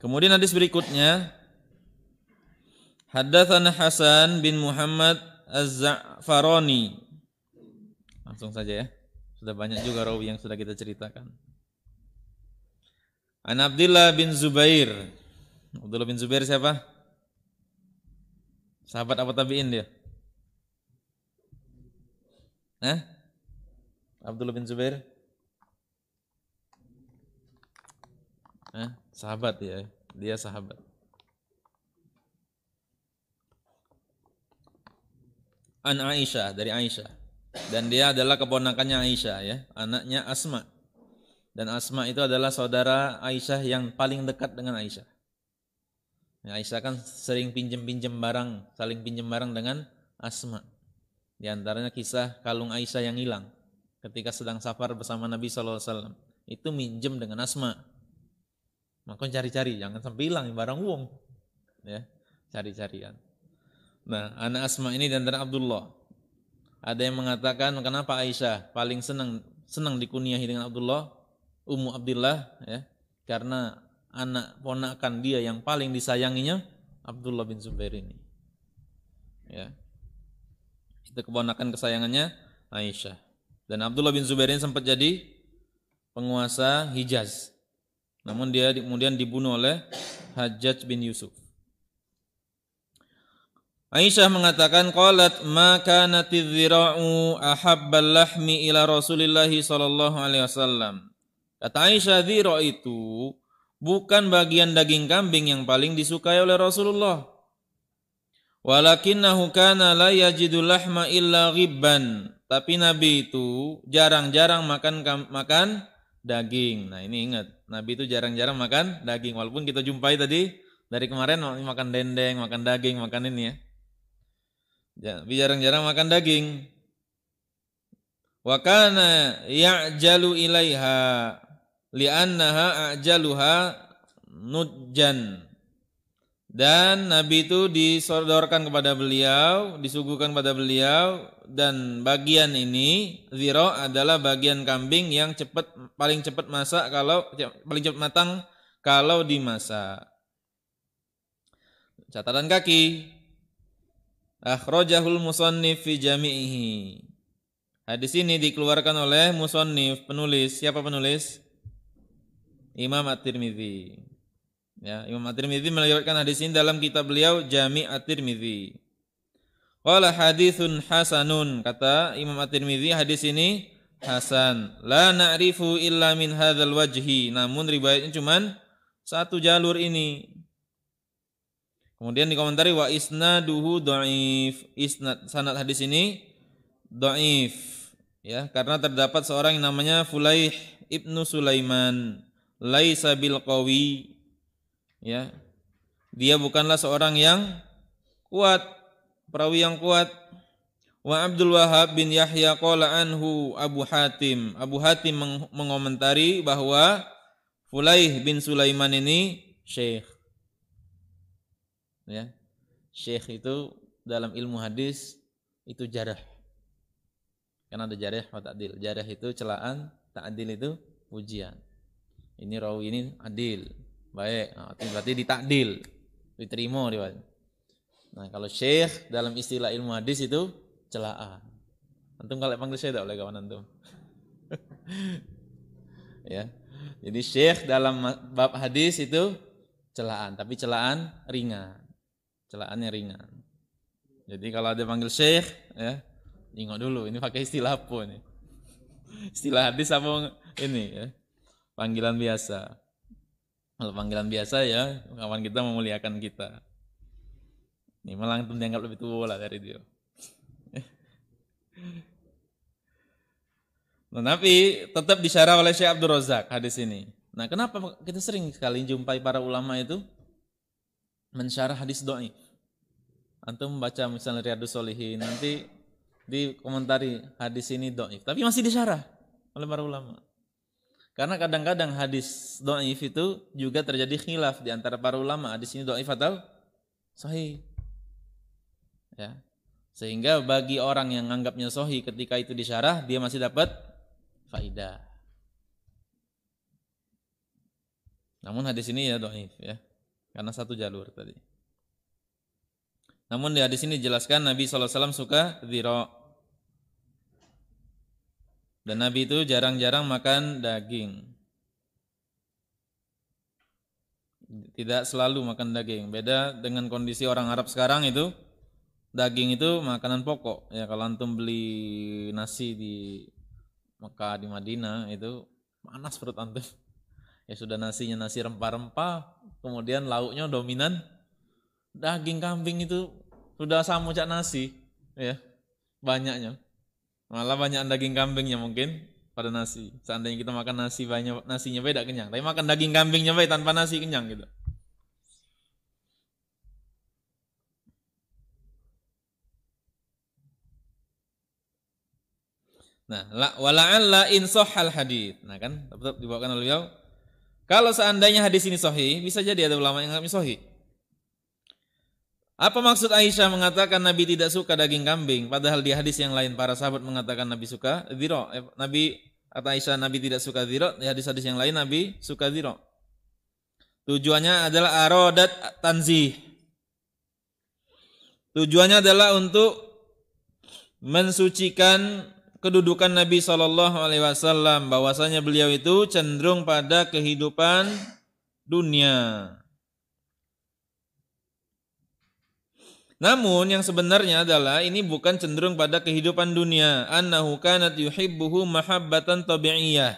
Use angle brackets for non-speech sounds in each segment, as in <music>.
Kemudian hadis berikutnya Haddatsana Hasan bin Muhammad Az-Za'farani. Langsung saja ya. Sudah banyak juga rawi yang sudah kita ceritakan. An Abdullah bin Zubair. Abdullah bin Zubair siapa? Sahabat apa tabi'in dia? Hah? Abdullah bin Zubair? Hah? Sahabat ya, dia sahabat. An Aisyah dari Aisyah dan dia adalah keponakannya Aisyah ya, anaknya Asma. Dan Asma itu adalah saudara Aisyah yang paling dekat dengan Aisyah. Ya, Aisyah kan sering pinjem-pinjem barang, saling pinjem barang dengan Asma. Di antaranya kisah kalung Aisyah yang hilang ketika sedang safar bersama Nabi SAW. Itu minjem dengan Asma. Maka cari-cari, jangan sampai hilang barang uang. Ya, cari-carian. Nah, anak Asma ini dan Abdullah. Ada yang mengatakan kenapa Aisyah paling senang senang dikuniahi dengan Abdullah, Ummu Abdullah ya, karena anak ponakan dia yang paling disayanginya Abdullah bin Zubair ini. Ya. Itu keponakan kesayangannya Aisyah. Dan Abdullah bin Zubair ini sempat jadi penguasa Hijaz. Namun dia kemudian dibunuh oleh Hajjaj bin Yusuf. Aisyah mengatakan qalat ma kanatiz zira'u ahabbal lahmi ila Rasulillah sallallahu alaihi wasallam. Kata Aisyah dhira' itu bukan bagian daging kambing yang paling disukai oleh Rasulullah. Walakinnahu kana la yajidu lahma illa ghibban. Tapi Nabi itu jarang-jarang makan makan daging. Nah ini ingat, Nabi itu jarang-jarang makan daging. Walaupun kita jumpai tadi dari kemarin makan dendeng, makan daging, makan ini ya. ya. Nabi jarang-jarang makan daging. Wa kana ya'jalu ilaiha li'annaha a'jaluha nujjan. Dan Nabi itu disodorkan kepada beliau, disuguhkan kepada beliau dan bagian ini ziro adalah bagian kambing yang cepat paling cepat masak kalau paling cepat matang kalau dimasak. Catatan kaki. Akhrajahul musannif fi jami'ihi. Hadis ini dikeluarkan oleh musannif, penulis. Siapa penulis? Imam At-Tirmizi. Ya, Imam At-Tirmidzi meriwayatkan hadis ini dalam kitab beliau Jami' At-Tirmidzi. Qala hadithun hasanun kata Imam At-Tirmidzi hadis ini hasan. La na'rifu illa min hadzal wajhi. Namun riwayatnya cuman satu jalur ini. Kemudian dikomentari wa isnaduhu dhaif. Isnad sanad hadis ini dhaif. Ya, karena terdapat seorang yang namanya Fulaih Ibnu Sulaiman laisa bil qawi ya dia bukanlah seorang yang kuat perawi yang kuat wa Abdul Wahab bin Yahya qala anhu Abu Hatim Abu Hatim meng mengomentari bahwa Fulaih bin Sulaiman ini syekh ya syekh itu dalam ilmu hadis itu jarah karena ada jarah wa ta'dil jarah itu celaan ta'dil itu pujian ini rawi ini adil Baik, nah, berarti ditakdil, diterima dia. Nah, kalau syekh dalam istilah ilmu hadis itu celaan. Antum kalau panggil syekh tidak oleh kawan antum. <laughs> ya. Jadi syekh dalam bab hadis itu celaan, tapi celaan ringan. Celaannya ringan. Jadi kalau ada panggil syekh, ya, ingat dulu ini pakai istilah apa nih. <laughs> Istilah hadis apa ini ya? Panggilan biasa. Kalau panggilan biasa ya, kawan kita memuliakan kita. Ini malah itu dianggap lebih tua lah dari dia. <laughs> nah, tapi tetap disyarah oleh Syekh Abdul Razak hadis ini. Nah, kenapa kita sering sekali jumpai para ulama itu mensyarah hadis doi. Antum membaca misalnya Riyadu Solihin, nanti di komentari hadis ini doi. Tapi masih disyarah oleh para ulama. Karena kadang-kadang hadis do'if itu juga terjadi khilaf di antara para ulama. Hadis ini do'if atau sahih. Ya. Sehingga bagi orang yang anggapnya sohi ketika itu disyarah, dia masih dapat faidah. Namun hadis ini ya do'if ya. Karena satu jalur tadi. Namun di hadis ini jelaskan Nabi SAW suka ziro dan Nabi itu jarang-jarang makan daging. Tidak selalu makan daging. Beda dengan kondisi orang Arab sekarang itu daging itu makanan pokok. Ya kalau antum beli nasi di Mekah di Madinah itu panas perut antum. Ya sudah nasinya nasi rempah-rempah, kemudian lauknya dominan daging kambing itu sudah sama cak nasi ya banyaknya Malah banyak daging kambingnya mungkin pada nasi. Seandainya kita makan nasi banyak nasinya beda kenyang. Tapi makan daging kambingnya baik tanpa nasi kenyang gitu. Nah, la wala'alla in sohal hadis. Nah kan, tetap dibawakan oleh beliau. Kalau seandainya hadis ini sohi, bisa jadi ada ulama yang nggak sohi. Apa maksud Aisyah mengatakan Nabi tidak suka daging kambing? Padahal di hadis yang lain para sahabat mengatakan Nabi suka ziro. Eh, Nabi kata Aisyah Nabi tidak suka ziro. Di hadis-hadis yang lain Nabi suka ziro. Tujuannya adalah arodat tanzi. Tujuannya adalah untuk mensucikan kedudukan Nabi Shallallahu Alaihi Wasallam bahwasanya beliau itu cenderung pada kehidupan dunia Namun yang sebenarnya adalah ini bukan cenderung pada kehidupan dunia. Annahu kanat yuhibbuhu mahabbatan tabi'iyah.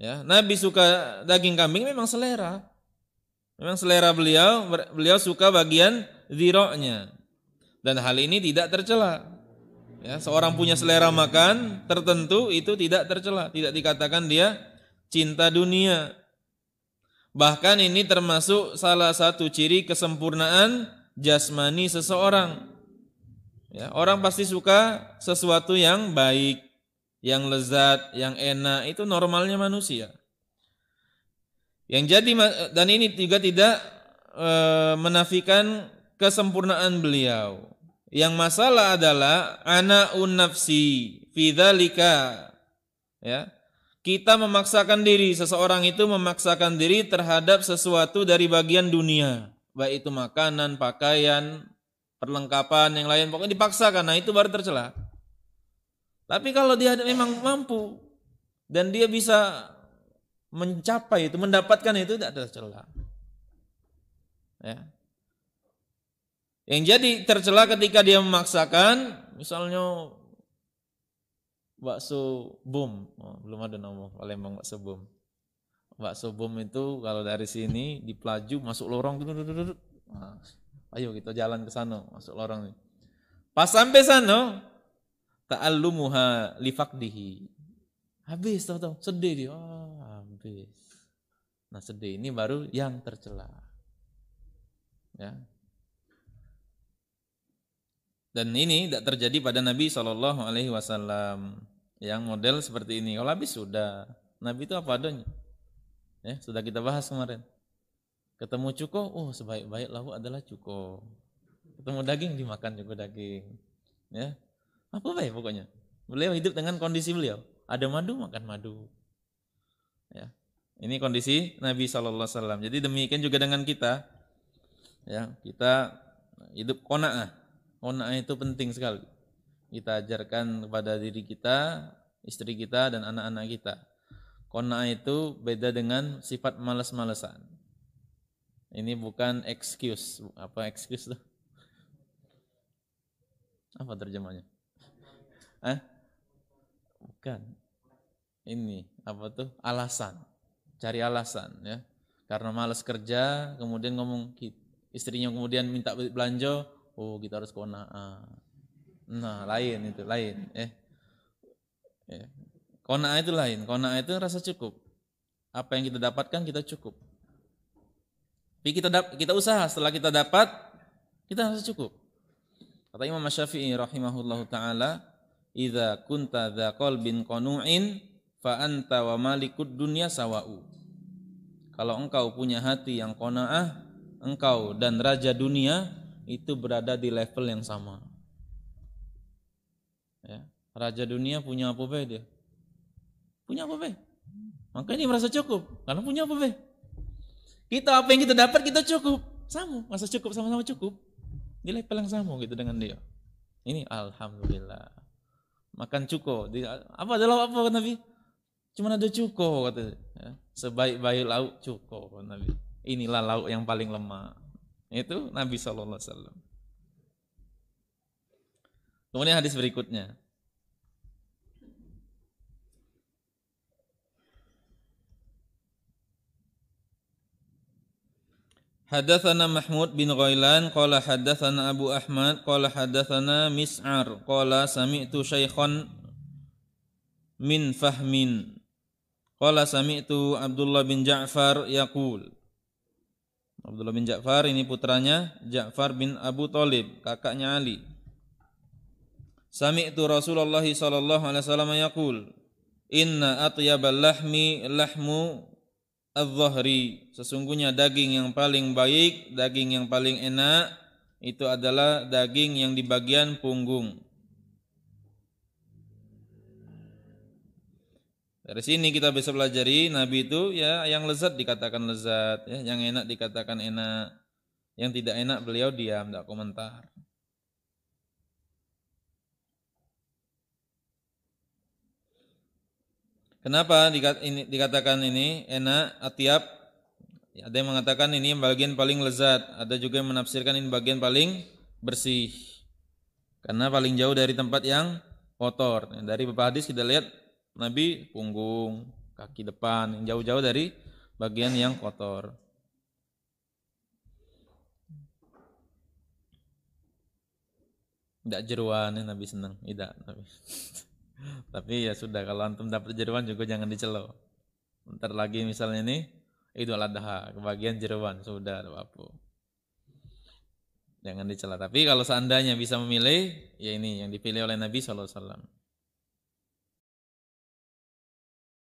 Ya, Nabi suka daging kambing memang selera. Memang selera beliau, beliau suka bagian ziroknya. Dan hal ini tidak tercela. Ya, seorang punya selera makan tertentu itu tidak tercela, tidak dikatakan dia cinta dunia. Bahkan ini termasuk salah satu ciri kesempurnaan jasmani seseorang. Ya, orang pasti suka sesuatu yang baik, yang lezat, yang enak, itu normalnya manusia. Yang jadi dan ini juga tidak e, menafikan kesempurnaan beliau. Yang masalah adalah anak unnafsi fidzalika. Ya. Kita memaksakan diri, seseorang itu memaksakan diri terhadap sesuatu dari bagian dunia baik itu makanan, pakaian, perlengkapan yang lain, pokoknya dipaksa karena itu baru tercela. Tapi kalau dia memang mampu dan dia bisa mencapai itu, mendapatkan itu tidak tercela. Ya. Yang jadi tercela ketika dia memaksakan, misalnya bakso bom, oh, belum ada nama Palembang bakso bom bakso bom itu kalau dari sini di Pelaju masuk lorong nah, ayo kita jalan ke sana masuk lorong nih pas sampai sana ta'allumuha lifakdihi habis tau tau sedih dia oh, habis nah sedih ini baru yang tercela ya dan ini tidak terjadi pada Nabi Shallallahu Alaihi Wasallam yang model seperti ini kalau habis sudah Nabi itu apa adanya Ya, sudah kita bahas kemarin. Ketemu cuko, oh sebaik-baik lauk adalah cuko. Ketemu daging dimakan juga daging. Ya. Apa baik pokoknya. Beliau hidup dengan kondisi beliau. Ada madu makan madu. Ya. Ini kondisi Nabi Shallallahu Alaihi Wasallam. Jadi demikian juga dengan kita, ya kita hidup kona'ah. Kona'ah itu penting sekali. Kita ajarkan kepada diri kita, istri kita dan anak-anak kita. Kona itu beda dengan sifat malas-malesan. Ini bukan excuse, apa excuse tuh? Apa terjemahnya? Hah? Bukan. Ini apa tuh? Alasan. Cari alasan ya. Karena malas kerja, kemudian ngomong istrinya kemudian minta belanja, oh kita harus kona'ah. Nah, lain itu, lain. eh, eh Kona itu lain. Kona itu rasa cukup. Apa yang kita dapatkan kita cukup. Tapi kita kita usaha setelah kita dapat kita rasa cukup. Kata Imam Syafi'i rahimahullahu taala, "Idza kunta dza qalbin qanu'in fa anta wa malikud dunya sawa'u." Kalau engkau punya hati yang qanaah, engkau dan raja dunia itu berada di level yang sama. Ya. Raja dunia punya apa beda? Punya apa, Be? Maka ini merasa cukup, Kalau punya apa, Be? Kita apa yang kita dapat kita cukup. Sama, merasa cukup sama-sama cukup. Nilai pelang yang sama gitu dengan dia. Ini alhamdulillah. Makan cukup. Di, Apa adalah apa kata Nabi? Cuma ada cukup kata. Ya, sebaik-baik lauk cukup kata Nabi. Inilah lauk yang paling lemah. Itu Nabi saw. Kemudian hadis berikutnya. Hadatsana Mahmud bin Ghailan qala hadatsana Abu Ahmad qala hadatsana Mis'ar qala sami'tu Syaikhan min Fahmin qala sami'tu Abdullah bin Ja'far yaqul Abdullah bin Ja'far ini putranya Ja'far bin Abu Talib kakaknya Ali Sami'tu Rasulullah sallallahu alaihi wasallam yaqul Inna atyabal lahmi lahmu al zahri sesungguhnya daging yang paling baik daging yang paling enak itu adalah daging yang di bagian punggung dari sini kita bisa pelajari nabi itu ya yang lezat dikatakan lezat ya yang enak dikatakan enak yang tidak enak beliau diam tidak komentar Kenapa dikatakan ini enak, atiap? Ya, ada yang mengatakan ini bagian paling lezat, ada juga yang menafsirkan ini bagian paling bersih. Karena paling jauh dari tempat yang kotor. Nah, dari beberapa hadis kita lihat Nabi punggung, kaki depan, jauh-jauh dari bagian yang kotor. Tidak jeruan ya Nabi senang, tidak Nabi. <laughs> Tapi ya sudah kalau antum dapat jeruan juga jangan dicelo. Ntar lagi misalnya ini Idul Adha kebagian jeruan sudah apa. Jangan dicela. Tapi kalau seandainya bisa memilih ya ini yang dipilih oleh Nabi Shallallahu alaihi wasallam.